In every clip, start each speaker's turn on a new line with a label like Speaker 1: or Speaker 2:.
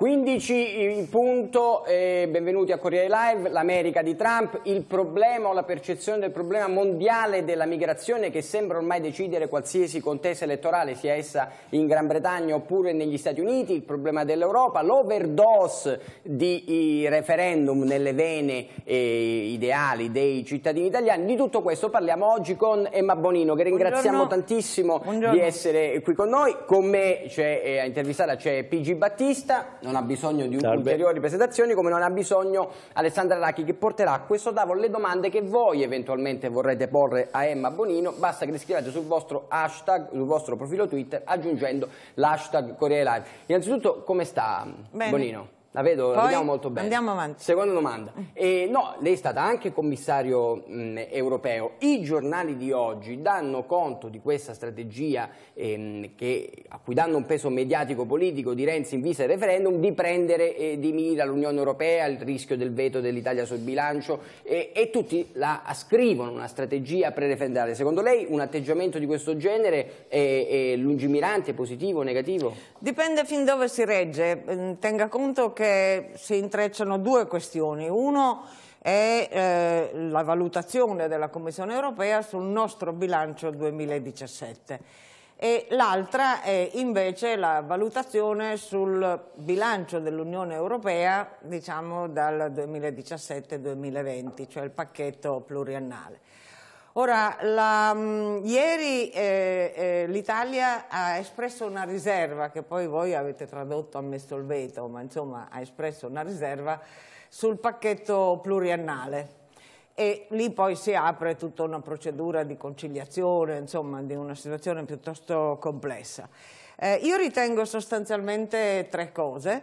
Speaker 1: 15 eh, in punto, eh, benvenuti a Corriere Live, l'America di Trump, il problema o la percezione del problema mondiale della migrazione che sembra ormai decidere qualsiasi contesa elettorale, sia essa in Gran Bretagna oppure negli Stati Uniti, il problema dell'Europa, l'overdose di referendum nelle vene eh, ideali dei cittadini italiani. Di tutto questo parliamo oggi con Emma Bonino, che ringraziamo Buongiorno. tantissimo Buongiorno. di essere qui con noi. Con me eh, a intervistare c'è PG Battista non ha bisogno di Salve. ulteriori presentazioni, come non ha bisogno Alessandra Racchi che porterà a questo tavolo le domande che voi eventualmente vorrete porre a Emma Bonino, basta che le scriviate sul vostro hashtag, sul vostro profilo Twitter aggiungendo l'hashtag Corriere Live. Innanzitutto come sta Bene. Bonino? La vedo, Poi, vediamo molto bene. Andiamo avanti. Seconda domanda. Mm. Eh, no, lei è stata anche commissario mh, mm, europeo. I giornali di oggi danno conto di questa strategia ehm, che, a cui danno un peso mediatico-politico di Renzi in vista del referendum di prendere eh, di mira l'Unione Europea, il rischio del veto dell'Italia sul bilancio eh, e tutti la ascrivono una strategia pre-referendale. Secondo lei un atteggiamento di questo genere è, è lungimirante, positivo, negativo? Dipende fin dove si regge. Mm, tenga
Speaker 2: conto che che si intrecciano due questioni. Uno è eh, la valutazione della Commissione europea sul nostro bilancio 2017 e l'altra è invece la valutazione sul bilancio dell'Unione Europea diciamo dal 2017-2020, cioè il pacchetto pluriannale. Ora, la, mh, mm, ieri eh, eh, l'Italia ha espresso una riserva, che poi voi avete tradotto, ha messo il veto, ma insomma ha espresso una riserva sul pacchetto pluriannale e lì poi si apre tutta una procedura di conciliazione, insomma di una situazione piuttosto complessa. Eh, io ritengo sostanzialmente tre cose.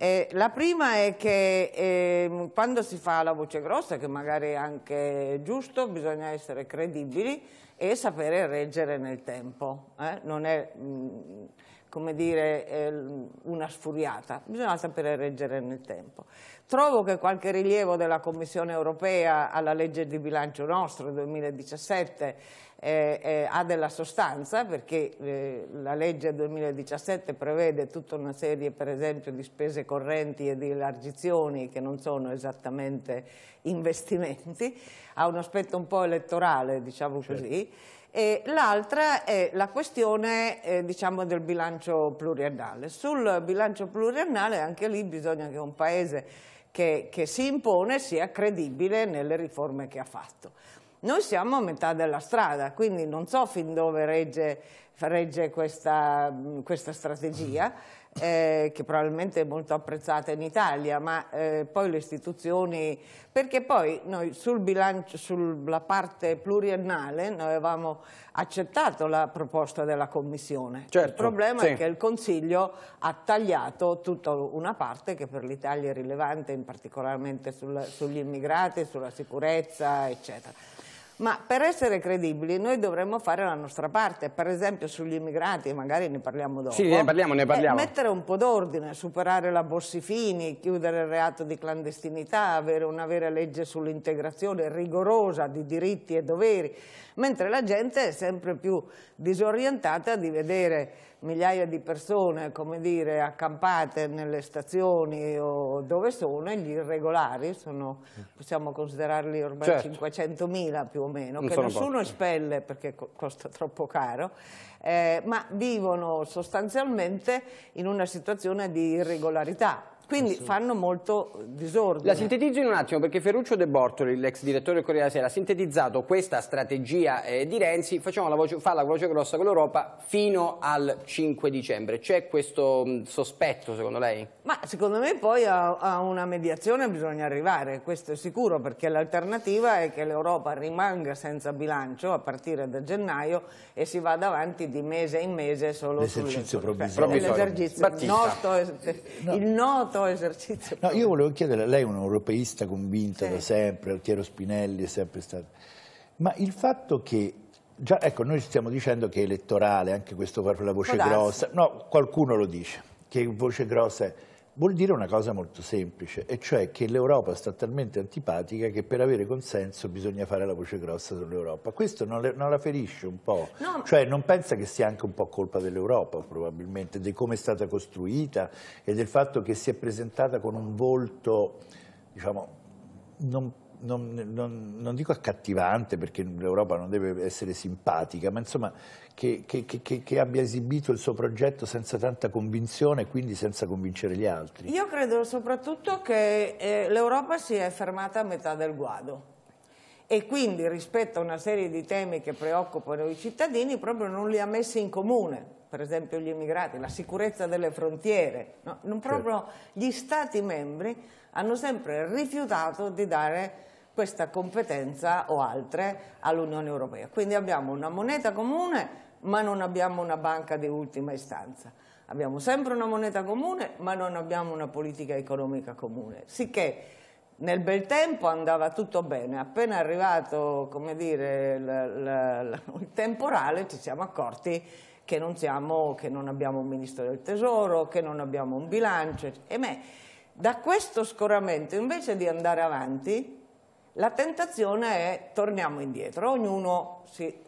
Speaker 2: Eh, la prima è che eh, quando si fa la voce grossa, che magari è anche giusto, bisogna essere credibili e sapere reggere nel tempo. Eh? Non è, mh, mm, come dire, eh, una sfuriata, bisogna sapere reggere nel tempo. Trovo che qualche rilievo della Commissione europea alla legge di bilancio nostro 2017 eh, eh, ha della sostanza perché eh, la legge 2017 prevede tutta una serie per esempio di spese correnti e di elargizioni che non sono esattamente investimenti, ha un aspetto un po' elettorale diciamo certo. così e l'altra è la questione eh, diciamo del bilancio pluriannale. Sul bilancio pluriannale anche lì bisogna che un paese che, che si impone sia credibile nelle riforme che ha fatto. Noi siamo a metà della strada, quindi non so fin dove regge, regge questa, questa, strategia, eh, che probabilmente è molto apprezzata in Italia, ma eh, poi le istituzioni... Perché poi noi sul bilancio, sulla parte pluriennale, noi avevamo accettato la proposta della Commissione. Certo, il problema sì. è che il Consiglio ha tagliato tutta una parte che per l'Italia è rilevante, in particolarmente sul, sugli immigrati, sulla sicurezza, eccetera. Ma per essere credibili noi dovremmo fare la nostra parte, per esempio sugli immigrati, magari ne parliamo dopo. Sì, ne parliamo, ne eh, parliamo. Eh, mettere un po' d'ordine, superare la Bossifini, chiudere il reato di clandestinità, avere una vera legge sull'integrazione rigorosa di diritti e doveri, mentre la gente è sempre più disorientata di vedere migliaia di persone, come dire, accampate nelle stazioni o dove sono, e gli irregolari sono, possiamo considerarli ormai certo. 500.000 più o meno, non che nessuno espelle perché costa troppo caro, eh, ma vivono sostanzialmente in una situazione di irregolarità, quindi fanno molto disordine. La
Speaker 1: sintetizzo in un attimo perché Ferruccio De Bortoli, l'ex direttore del Corriere della Sera, ha sintetizzato questa strategia eh, di Renzi, la voce, fa la voce grossa con l'Europa fino al 5 dicembre. C'è questo mh, mm, sospetto secondo lei?
Speaker 2: Ma secondo me poi a, a una mediazione bisogna arrivare, questo è sicuro, perché l'alternativa è che l'Europa rimanga senza bilancio a partire da gennaio e si vada avanti di mese in mese solo sull'esercizio cioè, provvisorio. L'esercizio, il noto fatto
Speaker 3: esercizio. No, io volevo chiedere, lei è un europeista convinta sì. da sempre, Altiero Spinelli è sempre stato... Ma il fatto che Già, ecco, noi stiamo dicendo che è elettorale, anche questo la voce grossa. No, qualcuno lo dice, che voce grossa è vuol dire una cosa molto semplice, e cioè che l'Europa sta talmente antipatica che per avere consenso bisogna fare la voce grossa sull'Europa. Questo non, le, non, la ferisce un po', no. cioè non pensa che sia anche un po' colpa dell'Europa probabilmente, di come è stata costruita e del fatto che si è presentata con un volto, diciamo, non non, non, non, dico accattivante perché l'Europa non deve essere simpatica, ma insomma che, che, che, che, abbia esibito il suo progetto senza tanta convinzione e quindi senza convincere gli altri.
Speaker 2: Io credo soprattutto che eh, l'Europa si è fermata a metà del guado e quindi rispetto a una serie di temi che preoccupano i cittadini proprio non li ha messi in comune per esempio gli immigrati, la sicurezza delle frontiere, no? non proprio gli Stati membri hanno sempre rifiutato di dare questa competenza o altre all'Unione Europea. Quindi abbiamo una moneta comune ma non abbiamo una banca di ultima istanza. Abbiamo sempre una moneta comune ma non abbiamo una politica economica comune. Sicché nel bel tempo andava tutto bene, appena arrivato dire, il, il, il temporale ci siamo accorti che non, siamo, che non abbiamo un ministro del tesoro, che non abbiamo un bilancio. E me, da questo scoramento, invece di andare avanti, la tentazione è torniamo indietro, ognuno si eh,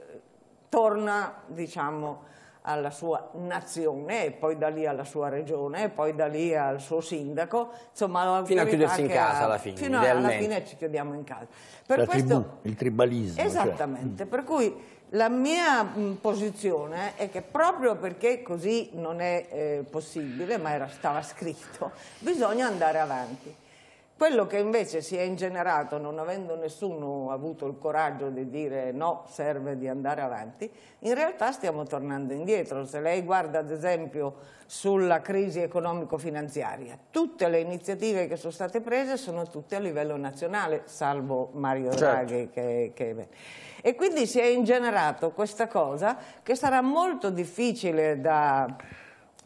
Speaker 2: torna, diciamo, alla sua nazione e poi da lì alla sua regione e poi da lì al suo sindaco insomma fino a chiudersi in casa ha, alla fine fino alla fine ci chiudiamo in casa per questo, tribù,
Speaker 3: il tribalismo cioè. esattamente
Speaker 2: cioè. per cui la mia posizione è che proprio perché così non è eh, possibile, ma era, stava scritto, bisogna andare avanti. Quello che invece si è ingenerato, non avendo nessuno avuto il coraggio di dire no, serve di andare avanti, in realtà stiamo tornando indietro. Se lei guarda ad esempio sulla crisi economico-finanziaria, tutte le iniziative che sono state prese sono tutte a livello nazionale, salvo Mario certo. Draghi certo. che, che e quindi si è ingenerato questa cosa che sarà molto difficile da,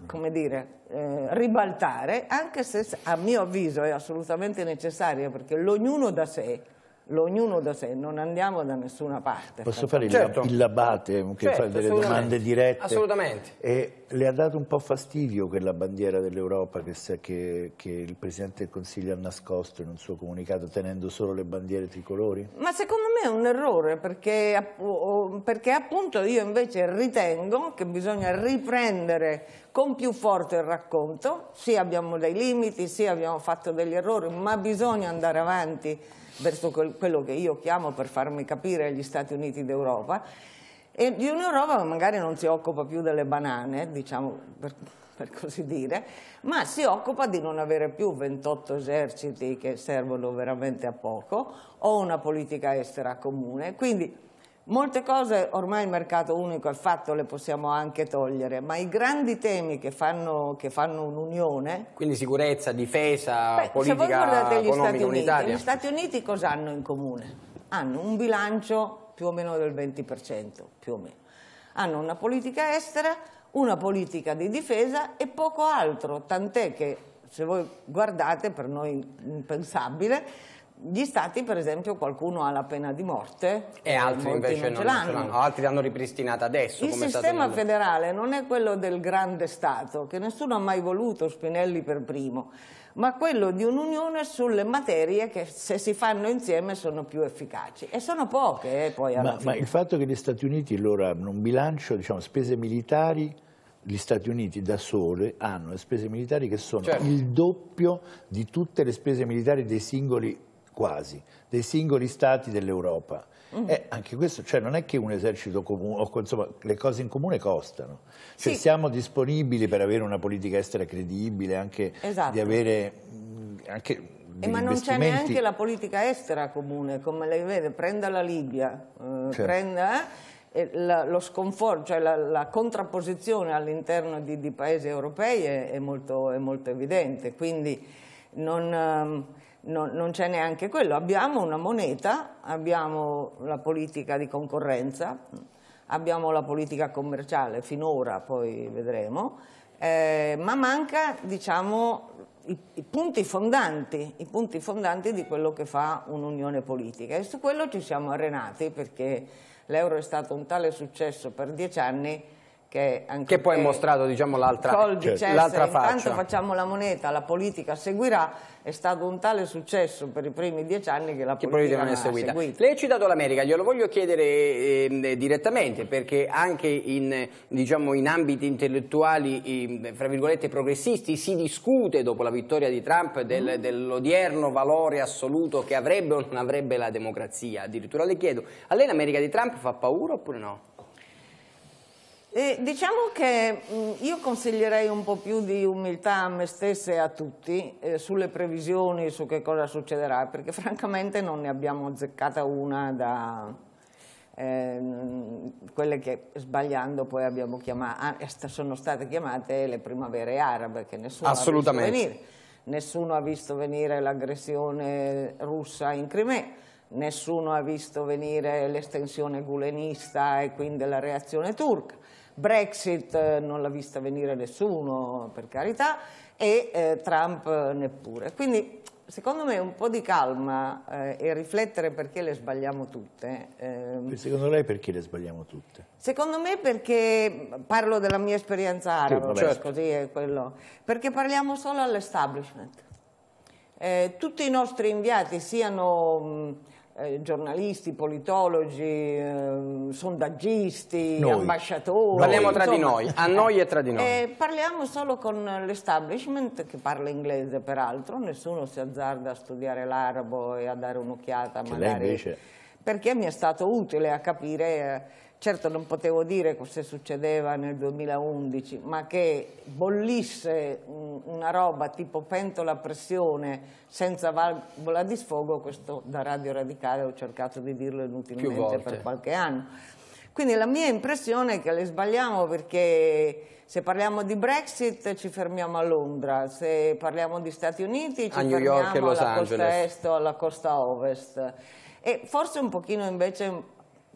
Speaker 2: come dire, eh, ribaltare, anche se a mio avviso è assolutamente necessaria perché l'ognuno da sé l'ognuno da sé, non andiamo da nessuna parte. Posso fare certo.
Speaker 3: il labate che certo, fa delle domande dirette? Assolutamente. E le ha dato un po' fastidio quella bandiera dell'Europa che, che, che, il Presidente del Consiglio ha nascosto in un suo comunicato tenendo solo le bandiere tricolori?
Speaker 1: Ma secondo
Speaker 2: me è un errore perché, perché appunto io invece ritengo che bisogna riprendere con più forte il racconto, sì abbiamo dei limiti, sì abbiamo fatto degli errori, ma bisogna andare avanti verso quello che io chiamo per farmi capire gli Stati Uniti d'Europa e di un'Europa che magari non si occupa più delle banane, diciamo per, per, così dire, ma si occupa di non avere più 28 eserciti che servono veramente a poco o una politica estera comune. Quindi Molte cose ormai il mercato unico è fatto, le possiamo anche togliere, ma i grandi temi che fanno, fanno un'unione...
Speaker 1: Quindi sicurezza, difesa, beh, politica, se voi guardate gli Stati Uniti, unitaria. Gli Stati
Speaker 2: Uniti cosa hanno in comune? Hanno un bilancio più o meno del 20%, più o meno. Hanno una politica estera, una politica di difesa e poco altro, tant'è che se voi guardate, per noi impensabile, gli stati, per esempio, qualcuno ha la pena di morte e altri invece non ce l'hanno.
Speaker 1: Altri l'hanno ripristinata adesso. Il sistema
Speaker 2: federale non è quello del grande Stato, che nessuno ha mai voluto, Spinelli per primo, ma quello di un'unione sulle materie che se si fanno insieme sono più efficaci. E sono poche eh, poi alla ma, fine. Ma il
Speaker 3: fatto che gli Stati Uniti allora hanno un bilancio, diciamo, spese militari gli Stati Uniti da sole hanno le spese militari che sono certo. il doppio di tutte le spese militari dei singoli quasi, dei singoli stati dell'Europa. Mm. Eh, anche questo, cioè non è che un esercito comune, insomma le cose in comune costano, cioè sì. siamo disponibili per avere una politica estera credibile, anche esatto. di avere... Mm, anche, eh, ma non c'è neanche la
Speaker 2: politica estera comune, come lei vede, prenda la Libia, eh, certo. prenda eh, la, lo sconforto, cioè la, la contrapposizione all'interno di, di, paesi europei è, è, molto, è molto evidente, quindi non, ehm, non, non c'è neanche quello. Abbiamo una moneta, abbiamo la politica di concorrenza, abbiamo la politica commerciale finora, poi vedremo, eh, ma manca diciamo, i, i, punti fondanti, i punti fondanti di quello che fa un'unione politica e su quello ci siamo arenati perché l'euro è stato un tale successo per dieci anni che,
Speaker 1: che, poi ha mostrato diciamo, l'altra, soldi, certo. Cioè, l'altra faccia. Intanto
Speaker 2: facciamo la moneta, la politica seguirà, è stato un tale successo per i primi dieci anni che la che politica non è seguita. seguita.
Speaker 1: Lei ha citato l'America, glielo voglio chiedere ehm, eh, direttamente perché anche in, diciamo, in ambiti intellettuali eh, progressisti si discute dopo la vittoria di Trump del, mm. dell'odierno valore assoluto che avrebbe o non avrebbe la democrazia. Addirittura le chiedo, a lei l'America di Trump fa paura oppure no?
Speaker 2: Eh, diciamo che mh, mm, io consiglierei un po' più di umiltà a me stessa e a tutti eh, sulle previsioni, su che cosa succederà, perché francamente non ne abbiamo azzeccata una da eh, quelle che sbagliando poi abbiamo chiamato, ah, eh, sono state chiamate le primavere arabe, che nessuno ha visto venire. Nessuno ha visto venire l'aggressione russa in Crimea nessuno ha visto venire l'estensione gulenista e quindi la reazione turca. Brexit eh, non l'ha vista venire nessuno, per carità, e eh, Trump eh, neppure. Quindi secondo me un po' di calma eh, e riflettere perché le sbagliamo tutte.
Speaker 3: Ehm. secondo lei perché le sbagliamo tutte?
Speaker 2: Secondo me perché, parlo della mia esperienza araba, certo. così è quello, perché parliamo solo all'establishment. Eh, tutti i nostri inviati siano... Mh, eh, giornalisti, politologi, eh, sondaggisti, noi. ambasciatori. Parliamo tra insomma, di noi, a noi e tra di noi. Eh, parliamo solo con l'establishment che parla inglese peraltro, nessuno si azzarda a studiare l'arabo e a dare un'occhiata magari. Lei invece... Perché mi è stato utile a capire eh, certo non potevo dire cosa succedeva nel 2011, ma che bollisse una roba tipo pentola a pressione senza valvola di sfogo, questo da Radio Radicale ho cercato di dirlo inutilmente per qualche anno. Quindi la mia impressione è che le sbagliamo perché se parliamo di Brexit ci fermiamo a Londra, se parliamo di Stati Uniti ci a fermiamo York, alla Angeles. costa est o alla costa ovest. E forse un pochino invece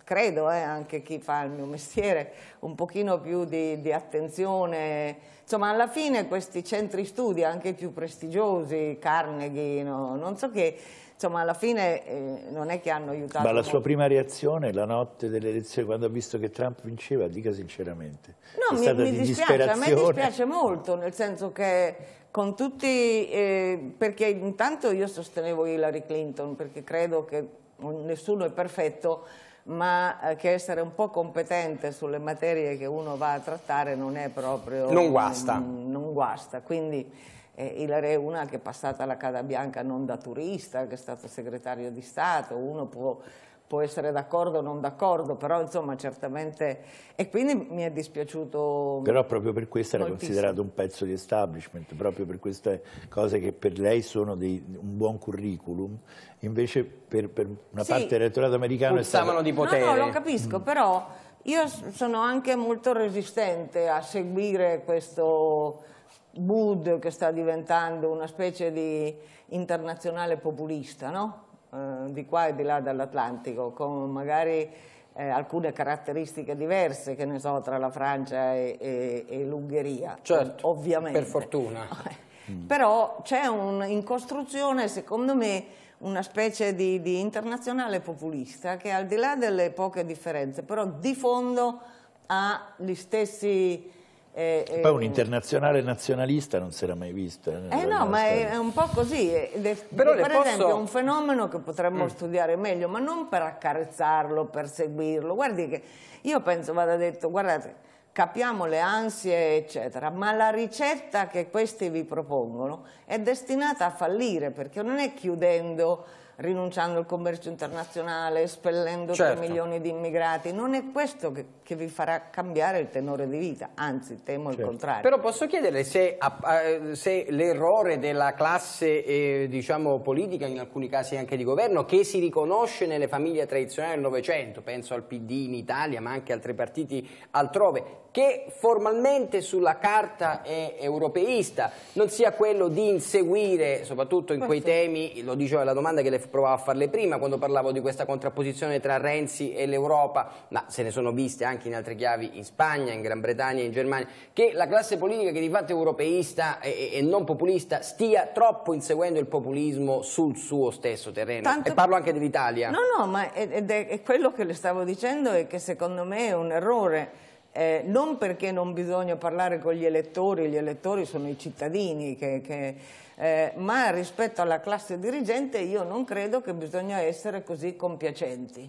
Speaker 2: credo eh, anche chi fa il mio mestiere, un pochino più di, di, attenzione. Insomma, alla fine questi centri studi, anche i più prestigiosi, Carnegie, no, non so che, insomma, alla fine eh, non è che hanno aiutato. Ma la sua prima
Speaker 3: reazione la notte delle elezioni, quando ha visto che Trump vinceva, dica sinceramente.
Speaker 2: No, mi, mi di dispiace, a me dispiace molto, nel senso che con tutti, eh, perché intanto io sostenevo Hillary Clinton, perché credo che nessuno è perfetto, ma eh, che essere un po' competente sulle materie che uno va a trattare non è proprio... Non guasta. non, mm, non guasta, quindi... Eh, Ilare è una che è passata alla Casa Bianca non da turista, che è stato segretario di Stato, uno può può essere d'accordo o non d'accordo, però insomma certamente... E quindi mi è dispiaciuto Però
Speaker 3: proprio per questo era considerato un pezzo di establishment, proprio per queste cose che per lei sono dei, un buon curriculum, invece per, per una sì, parte dell'elettorato americano... Stavano di potere. No, no, lo capisco,
Speaker 2: mm. però io sono anche molto resistente a seguire questo mood che sta diventando una specie di internazionale populista, no? Eh, di qua e di là dall'Atlantico, con magari eh, alcune caratteristiche diverse, che ne so, tra la Francia e, e, e l'Ungheria. Certo, ovviamente. per fortuna. mm. Però c'è in costruzione, secondo me, una specie di, di, internazionale populista che al di là delle poche differenze, però di fondo ha gli stessi eh, Poi un
Speaker 3: internazionale nazionalista non si era mai visto. Eh, eh no, ma è, un
Speaker 2: po' così. Eh, Però per posso... esempio è un fenomeno che potremmo mm. studiare meglio, ma non per accarezzarlo, per seguirlo. Guardi che io penso vada detto, guardate, capiamo le ansie, eccetera, ma la ricetta che questi vi propongono è destinata a fallire, perché non è chiudendo rinunciando al commercio internazionale, espellendo certo. 3 milioni di immigrati. Non è questo che, che, vi farà cambiare il tenore di vita, anzi temo certo. il contrario.
Speaker 1: Però posso chiederle se, se l'errore della classe eh, diciamo, politica, in alcuni casi anche di governo, che si riconosce nelle famiglie tradizionali del Novecento, penso al PD in Italia ma anche altri partiti altrove, che formalmente sulla carta è europeista, non sia quello di inseguire, soprattutto in Questo. quei temi, lo dicevo la domanda che le provavo a farle prima quando parlavo di questa contrapposizione tra Renzi e l'Europa, ma se ne sono viste anche in altre chiavi in Spagna, in Gran Bretagna, in Germania, che la classe politica che di fatto è europeista e, e non populista stia troppo inseguendo il populismo sul suo stesso terreno. Tanto... E parlo anche dell'Italia. No,
Speaker 2: no, ma è, è, è quello che le stavo dicendo e che secondo me è un errore eh, non perché non bisogna parlare con gli elettori, gli elettori sono i cittadini, che, che, eh, ma rispetto alla classe dirigente io non credo che bisogna essere così compiacenti.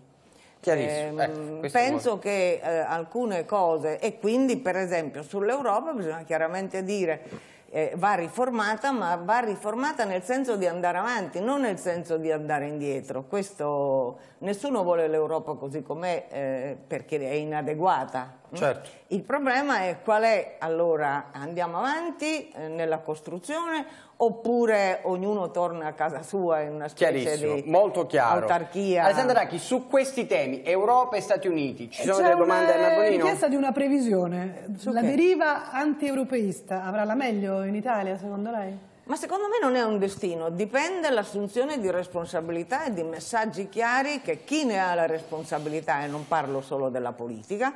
Speaker 1: Ehm, eh,
Speaker 2: ecco, penso vuole. che eh, alcune cose, e quindi per esempio sull'Europa bisogna chiaramente dire eh, va riformata, ma va riformata nel senso di andare avanti, non nel senso di andare indietro. Questo, nessuno vuole l'Europa così com'è eh, perché è inadeguata Mm. Certo. Il problema è qual è, allora andiamo avanti eh, nella costruzione oppure ognuno
Speaker 1: torna a casa sua in una specie di molto chiaro. autarchia? Alessandra Dacchi, su questi temi, Europa e Stati Uniti, ci sono delle domande a Narbonino? C'è richiesta
Speaker 2: di una previsione, su la deriva anti-europeista avrà la meglio in Italia secondo lei? Ma secondo me non è un destino, dipende dall'assunzione di responsabilità e di messaggi chiari che chi ne ha la responsabilità, e non parlo solo della politica,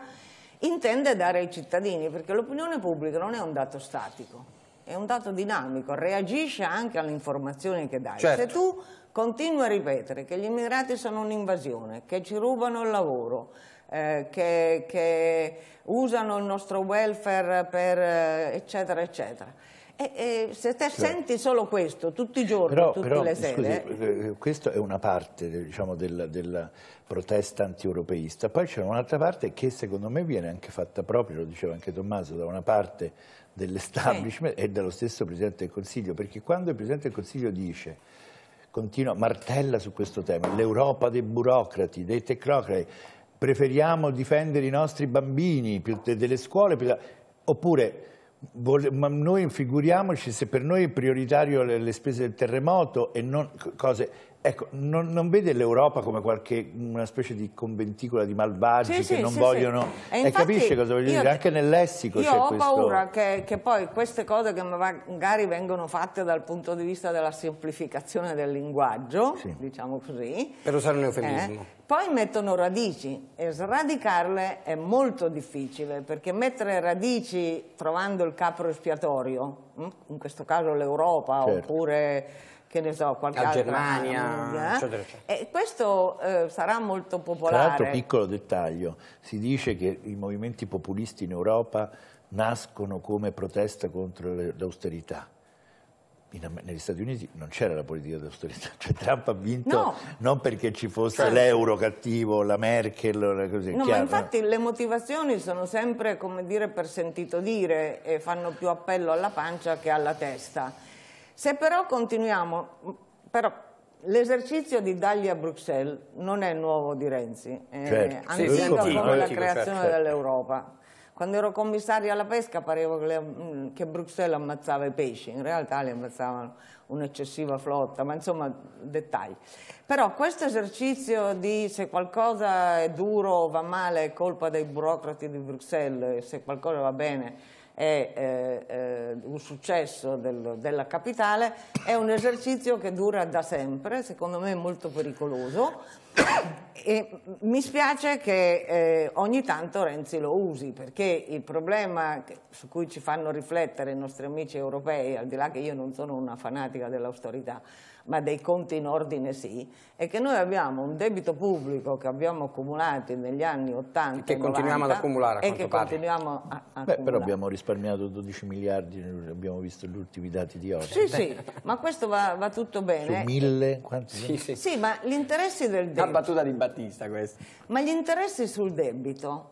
Speaker 2: intende dare ai cittadini, perché l'opinione pubblica non è un dato statico, è un dato dinamico, reagisce anche alle informazioni che dai. Certo. Se tu continui a ripetere che gli immigrati sono un'invasione, che ci rubano il lavoro, eh, che, che, usano il nostro welfare per eh, eccetera eccetera, e, eh, e eh, se te cioè, senti solo questo tutti i giorni, però, tutte però, le sere... Scusi, eh,
Speaker 3: eh, questa è una parte diciamo, della, della, protesta antieuropeista, poi c'è un'altra parte che secondo me viene anche fatta proprio, lo diceva anche Tommaso, da una parte dell'establishment sì. e dallo stesso Presidente del Consiglio, perché quando il Presidente del Consiglio dice continua, martella su questo tema, l'Europa dei burocrati, dei tecnocrati, preferiamo difendere i nostri bambini delle scuole, oppure ma noi figuriamoci se per noi è prioritario le, le spese del terremoto e non cose Ecco, non, non vede l'Europa come qualche, una specie di conventicola di malvagi sì, che sì, non sì, vogliono... E, e, capisce cosa voglio io, dire? Anche nel lessico c'è questo... Io ho paura
Speaker 2: che, che, poi queste cose che magari vengono fatte dal punto di vista della semplificazione del linguaggio, diciamo così...
Speaker 1: Per usare un eufemismo. Eh,
Speaker 2: poi mettono radici e sradicarle è molto difficile perché mettere radici trovando il capro espiatorio, hm, in questo caso l'Europa certo. oppure che ne so, qualche la altra Germania, eh? eccetera, eccetera. E questo eh, sarà molto popolare. Tra l'altro,
Speaker 3: piccolo dettaglio, si dice che i movimenti populisti in Europa nascono come protesta contro l'austerità. negli Stati Uniti non c'era la politica d'austerità, cioè Trump ha vinto no. non perché ci fosse cioè, l'euro cattivo, la Merkel, la così. No, chiaro. ma infatti
Speaker 2: le motivazioni sono sempre, come dire, per sentito dire e fanno più appello alla pancia che alla testa. Se però continuiamo, però L'esercizio di dargli a Bruxelles non è nuovo di Renzi, è certo, anziano sì, come sì, la sì, creazione certo. dell'Europa. Quando ero commissario alla pesca pareva che, le, mm, che, Bruxelles ammazzava i pesci, in realtà li ammazzavano un'eccessiva flotta, ma insomma dettagli. Però questo esercizio di se qualcosa è duro o va male è colpa dei burocrati di Bruxelles, se qualcosa va bene è eh, eh, un successo del, della capitale, è un esercizio che dura da sempre, secondo me molto pericoloso e mi spiace che eh, ogni tanto Renzi lo usi perché il problema su cui ci fanno riflettere i nostri amici europei, al di là che io non sono una fanatica dell'austerità, ma dei conti in ordine sì, è che noi abbiamo un debito pubblico che abbiamo accumulato negli anni 80 e che 90, continuiamo ad accumulare a e che continuiamo a, a Beh, Però abbiamo
Speaker 3: risparmiato 12 miliardi, abbiamo visto gli ultimi dati di oggi. Sì, sì,
Speaker 2: ma questo va, va tutto bene. Su eh. mille?
Speaker 3: Quanti sì, sì. sì,
Speaker 2: ma gli interessi del debito... Una
Speaker 3: battuta di Battista questa.
Speaker 2: Ma gli interessi sul debito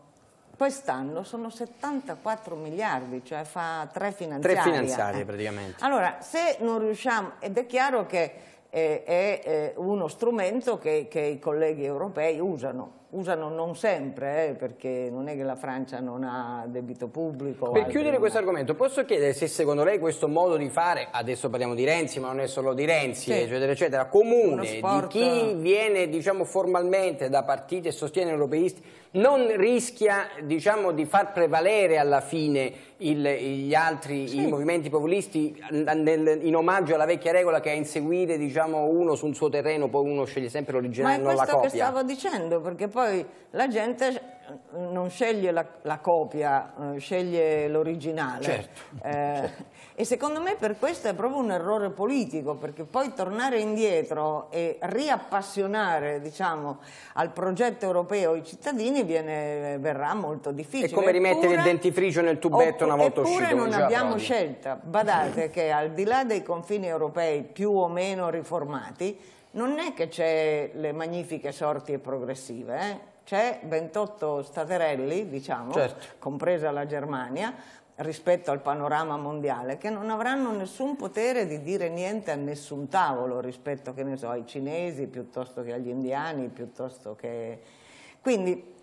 Speaker 2: quest'anno sono 74 miliardi, cioè fa tre finanziarie. Tre finanziarie praticamente. Allora, se non riusciamo, ed è chiaro che eh, è eh, uno strumento che, che, i colleghi europei usano, usano non sempre, eh, perché non è che la Francia non ha debito pubblico. Per
Speaker 1: chiudere questo argomento, posso chiedere se secondo lei questo modo di fare, adesso parliamo di Renzi, ma non è solo di Renzi, sì. eccetera, eccetera, comune, sport... di chi viene diciamo, formalmente da partiti e sostiene europeisti, non rischia diciamo, di far prevalere alla fine il, gli altri sì. i movimenti populisti nel, in omaggio alla vecchia regola che è inseguire diciamo, uno sul suo terreno, poi uno sceglie sempre l'originale non la copia. Ma è questo che stavo
Speaker 2: dicendo, perché poi la gente non sceglie la, la copia, eh, sceglie l'originale. Certo, eh, certo. E secondo me per questo è proprio un errore politico, perché poi tornare indietro e riappassionare diciamo, al progetto europeo i cittadini viene, verrà molto difficile. È come rimettere eppure, il
Speaker 1: dentifricio nel tubetto una volta uscito. Eppure non abbiamo parli.
Speaker 2: scelta. Badate che al di là dei confini europei più o meno riformati, non è che c'è le magnifiche sorti e progressive, eh? c'è 28 staterelli, diciamo, certo. compresa la Germania, rispetto al panorama mondiale, che non avranno nessun potere di dire niente a nessun tavolo rispetto so, ai cinesi piuttosto che agli indiani, piuttosto che...
Speaker 1: Quindi,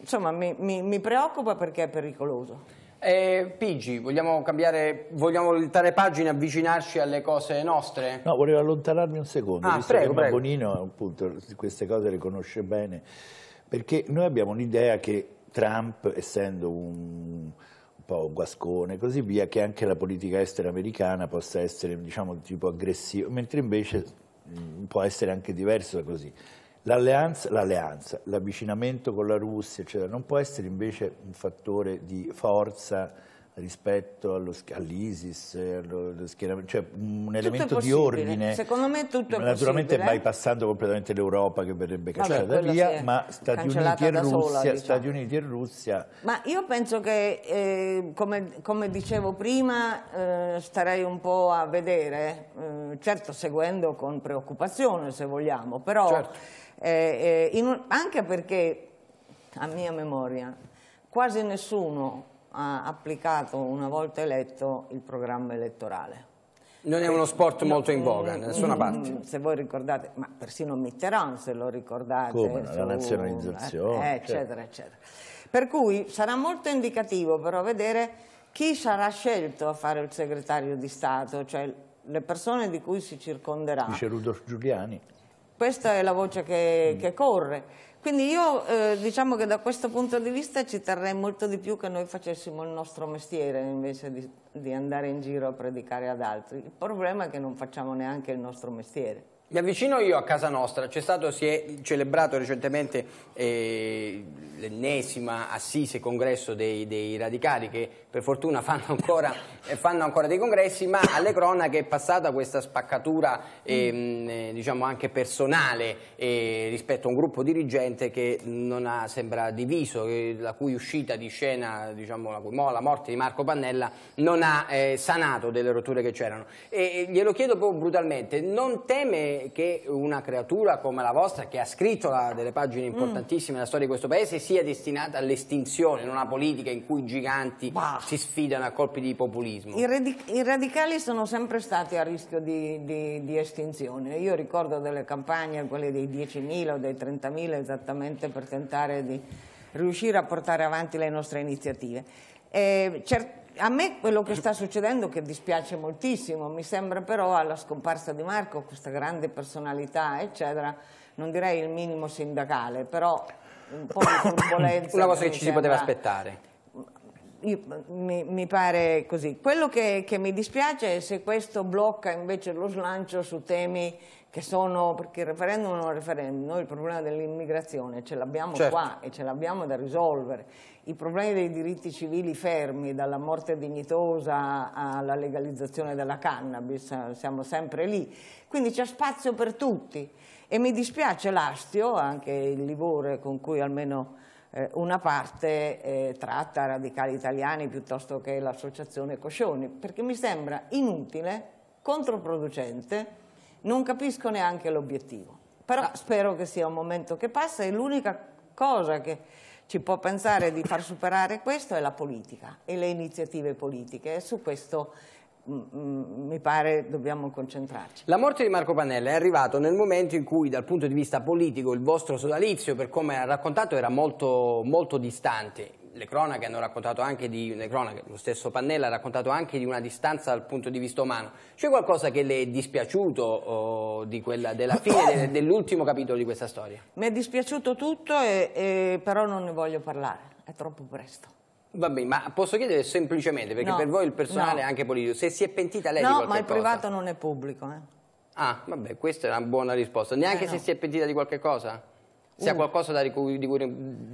Speaker 1: insomma, mi, mi, mi preoccupa perché è pericoloso. Eh, Pigi, vogliamo cambiare, vogliamo voltare pagina, avvicinarci alle cose nostre?
Speaker 3: No, volevo allontanarmi un secondo, ah, visto prego, che Bonino appunto queste cose le conosce bene. Perché noi abbiamo un'idea che Trump, essendo un, un po' guascone e così via, che anche la politica estera americana possa essere, diciamo, tipo aggressiva, mentre invece mm, può essere anche diverso da così. L'alleanza, l'alleanza, l'avvicinamento con la Russia, eccetera, non può essere invece un fattore di forza rispetto allo, all'ISIS, allo schieramento, cioè un elemento di ordine. Secondo
Speaker 2: me tutto è Naturalmente possibile. Eh.
Speaker 3: bypassando completamente l'Europa che verrebbe cacciata Vabbè, via, ma Stati Uniti, Russia, sola, diciamo. Stati Uniti, e Russia,
Speaker 2: Ma io penso che, eh, come, come, dicevo prima, eh, starei un po' a vedere, eh, certo seguendo con preoccupazione se vogliamo, però certo. Eh, eh, in, anche perché, a mia memoria, quasi nessuno ha applicato una volta eletto il programma elettorale.
Speaker 1: Non è uno eh, sport molto in eh, voga, da nessuna mm, parte. Mm,
Speaker 2: se voi ricordate, ma persino Mitterrand se lo ricordate. Come, su, la
Speaker 3: nazionalizzazione. Eh, certo. eccetera,
Speaker 2: eccetera. Per cui sarà molto indicativo però vedere chi sarà scelto a fare il segretario di Stato, cioè le persone di cui si circonderà. Dice
Speaker 3: Rudolf Giuliani.
Speaker 2: Questa è la voce che, mm. che corre. Quindi io eh, diciamo che da questo punto di vista ci terrei molto di più che noi facessimo il nostro mestiere invece di, di andare in giro a predicare ad altri. Il problema è che non facciamo neanche il nostro mestiere.
Speaker 1: Mi avvicino io a casa nostra, stato, si è celebrato recentemente eh, l'ennesima assise congresso dei, dei, radicali che per fortuna fanno ancora, eh, fanno ancora, dei congressi, ma alle cronache è passata questa spaccatura ehm, eh, diciamo anche personale eh, rispetto a un gruppo dirigente che non ha, sembra diviso, eh, la cui uscita di scena, diciamo, la, cui, la morte di Marco Pannella non ha eh, sanato delle rotture che c'erano. glielo chiedo proprio brutalmente, non teme che una creatura come la vostra, che ha scritto la, delle pagine mm. importantissime della mm. storia di questo paese, sia destinata all'estinzione in una politica in cui i giganti bah. si sfidano a colpi di populismo? I,
Speaker 2: radic I, radicali sono sempre stati a rischio di, di, di estinzione. Io ricordo delle campagne, quelle dei 10.000 o dei 30.000 esattamente per tentare di riuscire a portare avanti le nostre iniziative. Eh, a me quello che sta succedendo che dispiace moltissimo, mi sembra però alla scomparsa di Marco, questa grande personalità, eccetera, non direi il minimo sindacale, però un po' di turbolenza. Una cosa che ci sembra... si poteva aspettare io, mm, mi, mi, pare così. Quello che, che, mi dispiace è se questo blocca invece lo slancio su temi che sono, perché il referendum non è un referendum, noi il problema dell'immigrazione ce l'abbiamo certo. qua e ce l'abbiamo da risolvere. I problemi dei diritti civili fermi, dalla morte dignitosa alla legalizzazione della cannabis, siamo sempre lì. Quindi c'è spazio per tutti e mi dispiace l'astio, anche il livore con cui almeno eh, una parte eh, tratta radicali italiani piuttosto che l'associazione Coscioni, perché mi sembra inutile, controproducente, non capisco neanche l'obiettivo. Però spero che sia un momento che passa e l'unica cosa che ci può pensare di far superare questo è la politica e le iniziative politiche. E su questo Mm, mm, mi pare dobbiamo concentrarci.
Speaker 1: La morte di Marco Pannella è arrivata nel momento in cui dal punto di vista politico il vostro sodalizio, per come ha raccontato, era molto, molto distante. Le cronache hanno raccontato anche di, le cronache, lo stesso Pannella ha raccontato anche di una distanza dal punto di vista umano. C'è qualcosa che le è dispiaciuto oh, di quella, della fine dell'ultimo capitolo di questa storia?
Speaker 2: Mi è dispiaciuto tutto, e, e, però non ne voglio parlare, è troppo presto.
Speaker 1: Va bene, ma posso chiedere semplicemente, perché no, per voi il personale no. è anche politico, se si è pentita lei no, ma il cosa? privato
Speaker 2: non è pubblico. Eh.
Speaker 1: Ah, vabbè, questa è una buona risposta. Neanche eh no. se si è pentita di qualche cosa? Se uh. ha qualcosa da, di cui,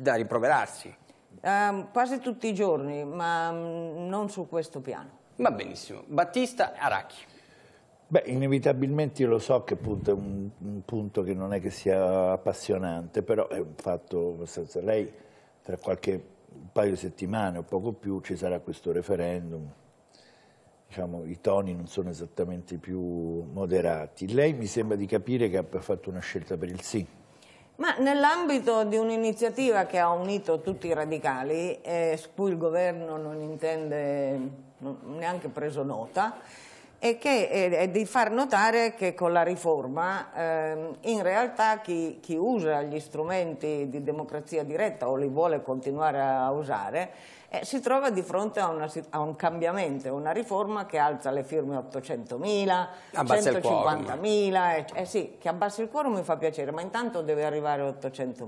Speaker 1: da rimproverarsi? Um,
Speaker 2: ehm, quasi tutti i giorni, ma mm, non su
Speaker 1: questo piano. Va benissimo. Battista Aracchi.
Speaker 3: Beh, inevitabilmente io lo so che appunto è un, un, punto che non è che sia appassionante, però è un fatto abbastanza... Lei tra qualche paio di settimane o poco più ci sarà questo referendum, diciamo, i toni non sono esattamente più moderati. Lei mi sembra di capire che abbia fatto una scelta per il sì.
Speaker 2: Ma nell'ambito di un'iniziativa che ha unito tutti i radicali, eh, su cui il governo non intende neanche preso nota, e che, eh, di far notare che con la riforma ehm, in realtà chi, chi, usa gli strumenti di democrazia diretta o li vuole continuare a usare eh, si trova di fronte a, una, a, un cambiamento, una riforma che alza le firme 800.000, 150.000, eh, eh, sì, che abbassa il quorum mi fa piacere, ma intanto deve arrivare a 800.000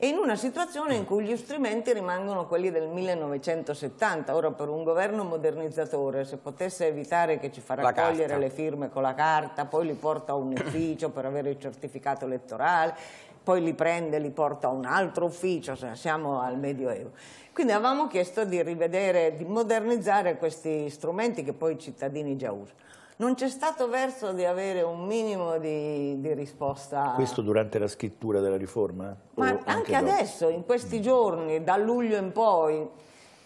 Speaker 2: e in una situazione in cui gli strumenti rimangono quelli del 1970, ora per un governo modernizzatore, se potesse evitare che ci fa raccogliere le firme con la carta, poi li porta a un ufficio per avere il certificato elettorale, poi li prende e li porta a un altro ufficio, siamo al Medioevo. Quindi avevamo chiesto di rivedere, di modernizzare questi strumenti che poi i cittadini già usano non c'è stato verso di avere un minimo di, di risposta. Questo
Speaker 3: durante la scrittura della riforma?
Speaker 2: Ma anche, anche adesso, in questi giorni, da luglio in poi,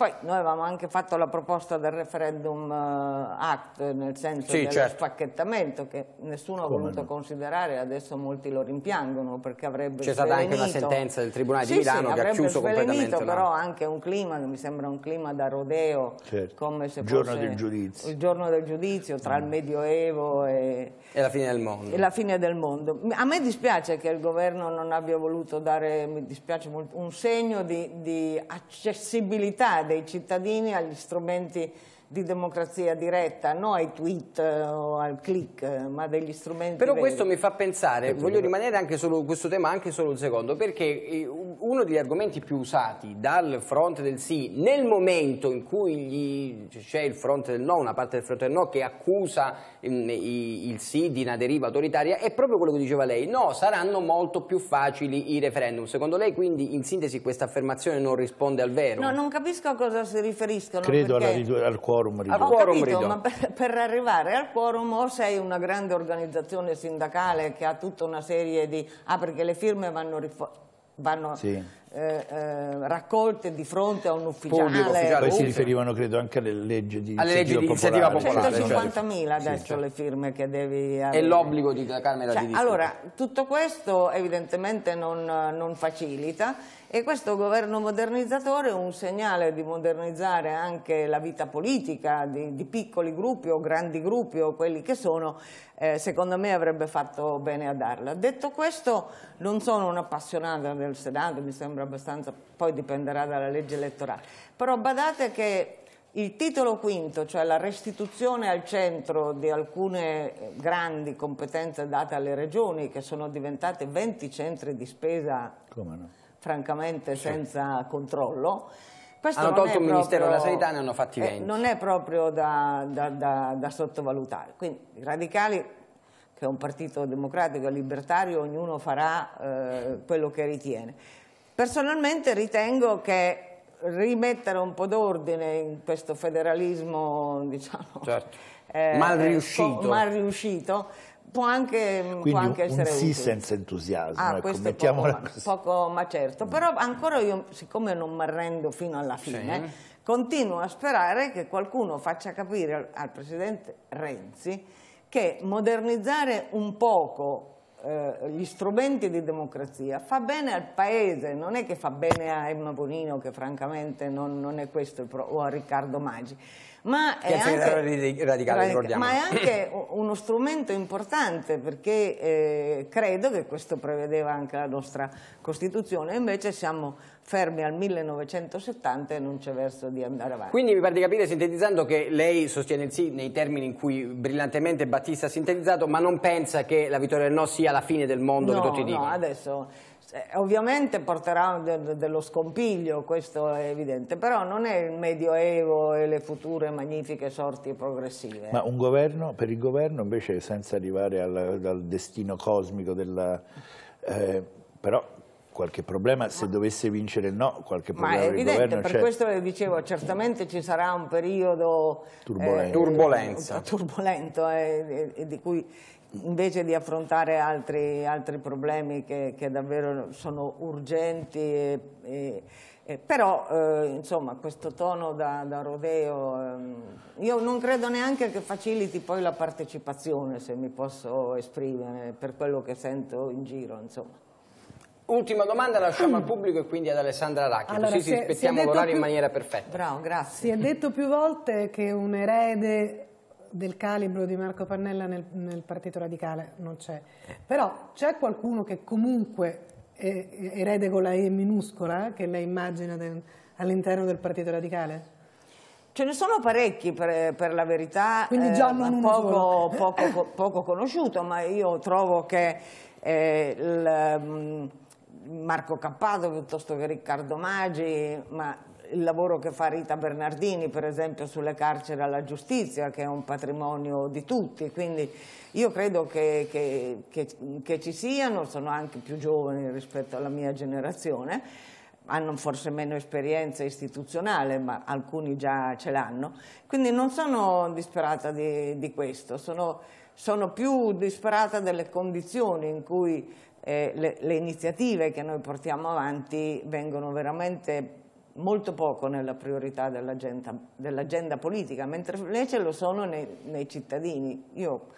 Speaker 2: poi noi avevamo anche fatto la proposta del referendum eh, act, nel senso sì, dello certo. spacchettamento, che nessuno Come ha voluto no? considerare, adesso molti lo rimpiangono perché avrebbe C'è stata anche una sentenza
Speaker 1: del Tribunale sì, di Milano sì, che ha chiuso completamente. però la...
Speaker 2: anche un clima, mi sembra un clima da rodeo, certo. come se il giorno del giudizio. il giorno del giudizio tra mm. il Medioevo e...
Speaker 1: E la fine del mondo. E la
Speaker 2: fine del mondo. A me dispiace che il governo non abbia voluto dare, mi dispiace molto, un segno di, di accessibilità dei cittadini agli strumenti di democrazia diretta, non ai tweet eh, o al click, eh, ma degli strumenti Però veri. questo mi
Speaker 1: fa pensare, ecco, voglio rimanere anche su questo tema anche solo un secondo, perché eh, uno degli argomenti più usati dal fronte del sì, nel momento in cui c'è il fronte del no, una parte del fronte del no che accusa mm, il sì di una deriva autoritaria, è proprio quello che diceva lei, no, saranno molto più facili i referendum. Secondo lei quindi in sintesi questa affermazione non risponde al vero? No,
Speaker 2: non capisco a cosa si riferiscono. Credo perché...
Speaker 1: alla, al
Speaker 3: cuore quorum ridotto. Al quorum capito, ridotto. ma
Speaker 2: per, per, arrivare al quorum o sei una grande organizzazione sindacale che ha tutta una serie di... Ah, perché le firme vanno... vanno sì. Eh, eh, raccolte di fronte a un ufficiale. Pubblico, ufficiale Poi si riferivano
Speaker 3: credo anche alle leggi di alle leggi iniziativa popolare. 150.000 certo. adesso sì, le
Speaker 2: firme che devi avere. E l'obbligo di
Speaker 1: Camera
Speaker 3: cioè, di Discorso. Allora,
Speaker 2: tutto questo evidentemente non, non facilita e questo governo modernizzatore è un segnale di modernizzare anche la vita politica di, di piccoli gruppi o grandi gruppi o quelli che sono, eh, secondo me avrebbe fatto bene a darla. Detto questo, non sono un'appassionata del Senato, mi sembra abbastanza, poi dipenderà dalla legge elettorale, però badate che il titolo quinto, cioè la restituzione al centro di alcune grandi competenze date alle regioni, che sono diventate 20 centri di spesa... Come no? francamente senza controllo.
Speaker 1: Questo hanno tolto il Ministero della Sanità e ne hanno fatti 20. Eh, non
Speaker 2: è proprio da, da, da, da sottovalutare. Quindi i radicali, che è un partito democratico e libertario, ognuno farà eh, quello che ritiene. Personalmente ritengo che rimettere un po' d'ordine in questo federalismo, diciamo, certo. eh, mal eh, riuscito, mal riuscito Può anche, può anche essere un sì utile. senza
Speaker 3: entusiasmo, ah, ecco, mettiamola poco, così.
Speaker 2: Poco, ma certo, però ancora io, siccome non mi arrendo fino alla fine, sì. continuo a sperare che qualcuno faccia capire al, al Presidente Renzi che modernizzare un poco eh, gli strumenti di democrazia fa bene al paese, non è che fa bene a Emma Bonino che francamente non, non è questo il o a Riccardo Maggi ma è, anche,
Speaker 1: radicale, radica, ma è anche
Speaker 2: uno strumento importante perché eh, credo che questo prevedeva anche la nostra Costituzione, invece siamo fermi al 1970 e non c'è verso di andare avanti.
Speaker 1: Quindi mi pare di capire, sintetizzando, che lei sostiene il sì nei termini in cui brillantemente Battista ha sintetizzato, ma non pensa che la vittoria del no sia la fine del mondo no, che tutti dicono. No,
Speaker 2: adesso eh, ovviamente porterà dello scompiglio, questo è evidente, però non è il Medioevo e le future magnifiche sorti progressive. Ma un
Speaker 3: governo, per il governo invece senza arrivare al, al destino cosmico della... Eh, però qualche problema, se dovesse vincere il no, qualche problema Ma è evidente, per questo
Speaker 2: dicevo, certamente ci sarà un periodo... Eh, turbolento. Eh, turbolento, eh, di cui invece di affrontare altri, altri problemi che, che, davvero sono urgenti, e, e, e, però eh, insomma questo tono da, da rodeo, ehm, io non credo neanche che faciliti poi la partecipazione, se mi posso esprimere,
Speaker 1: per quello che sento in giro. Insomma. Ultima domanda lasciamo al mm. pubblico e quindi ad Alessandra Racchi, allora, così si, rispettiamo l'orario in maniera perfetta. Bravo, grazie.
Speaker 2: Si è detto più volte che un erede del calibro di Marco Pannella nel, nel Partito Radicale non c'è, però c'è qualcuno che comunque è erede con la E minuscola eh, che lei immagina all'interno del Partito Radicale? Ce ne sono parecchi per, per la verità, Quindi eh, già non eh, poco, poco, poco, conosciuto, ma io trovo che eh, il, mm, Marco Cappato piuttosto che Riccardo Maggi, ma il lavoro che fa Rita Bernardini, per esempio, sulle carceri alla giustizia, che è un patrimonio di tutti. Quindi io credo che, che, che, che ci siano, sono anche più giovani rispetto alla mia generazione, hanno forse meno esperienza istituzionale, ma alcuni già ce l'hanno. Quindi non sono disperata di, di questo, sono, sono più disperata delle condizioni in cui eh, le, le, iniziative che noi portiamo avanti vengono veramente molto poco nella priorità dell'agenda, dell politica, mentre invece lo sono nei, nei cittadini. Io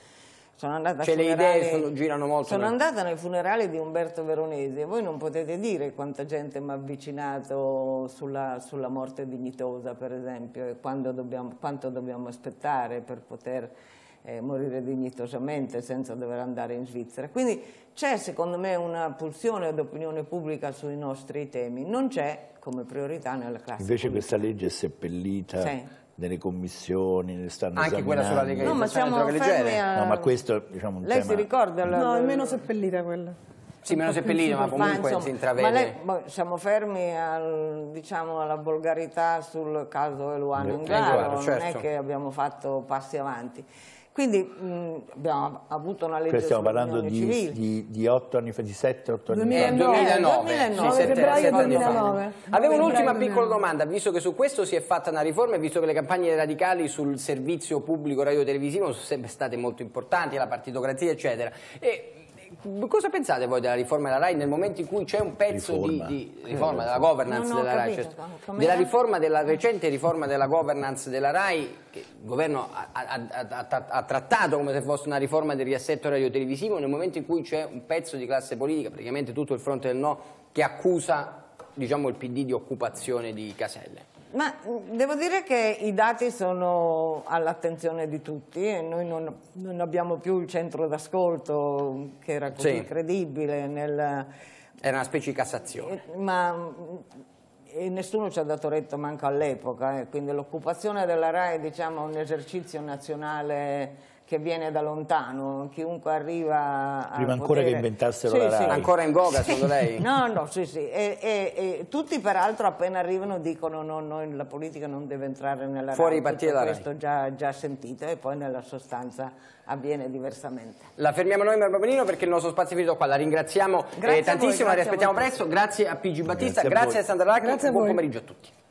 Speaker 2: sono andata cioè le idee sono,
Speaker 1: girano molto. Sono nel... andata
Speaker 2: nel funerale di Umberto Veronese, voi non potete dire quanta gente mi ha avvicinato sulla, sulla, morte dignitosa, per esempio, e dobbiamo, quanto dobbiamo aspettare per poter eh, morire dignitosamente senza dover andare in Svizzera. Quindi c'è secondo me una pulsione d'opinione pubblica sui nostri temi, non c'è come priorità nella classe. Invece pubblica.
Speaker 3: questa legge è seppellita. Sì nelle commissioni, ne stanno Anche quella sulla legge. No, ma siamo fermi a... No, ma questo, diciamo, un Lei tema... si
Speaker 2: ricorda? La... No, è meno seppellita quella.
Speaker 3: Sì, meno seppellita, ma comunque ma, si intravede. Ma, lei,
Speaker 2: ma siamo fermi al, diciamo, alla volgarità sul caso Eluano eh, Ungaro, certo. non è certo. che abbiamo fatto passi avanti. Quindi mh, abbiamo avuto una legge Perché Stiamo parlando
Speaker 3: di, di, di, 8 anni fa, di 7, 8 anni 2009, fa. 2009, 2009 sì, 7, 7 2009. anni fa. Avevo un'ultima piccola
Speaker 1: domanda, visto che su questo si è fatta una riforma e visto che le campagne radicali sul servizio pubblico radio televisivo sono sempre state molto importanti, la partitocrazia eccetera. E cosa pensate voi della riforma della RAI nel momento in cui c'è un pezzo riforma. di, di riforma della governance no, no, della RAI? Capito, cioè, della riforma, della recente riforma della governance della RAI che il governo ha, ha, ha, ha trattato come se fosse una riforma del riassetto radiotelevisivo nel momento in cui c'è un pezzo di classe politica, praticamente tutto il fronte del no, che accusa diciamo, il PD di occupazione di caselle.
Speaker 2: Ma devo dire che i dati sono all'attenzione di tutti e noi non, non abbiamo più il centro d'ascolto che era così sì. credibile. Nel... Era una specie di Cassazione. Ma e nessuno ci ha dato retto manco all'epoca, eh. quindi l'occupazione della RAI diciamo, è un esercizio nazionale che viene da lontano, chiunque arriva a Prima ancora potere... che inventassero sì, la
Speaker 1: RAI. Sì. Ancora in voga, sì. secondo lei?
Speaker 2: No, no, sì, sì. E, e, e, tutti peraltro appena arrivano dicono no, no, la politica non deve entrare nella Fuori RAI. Fuori partita questo già, già sentito e poi nella sostanza avviene diversamente.
Speaker 1: La fermiamo noi Marba Benino perché il nostro spazio è finito qua, la ringraziamo eh, tantissimo, voi, la rispettiamo presto, grazie a Pigi Battista, grazie a, grazie a Sandra Lacchi, buon pomeriggio a tutti.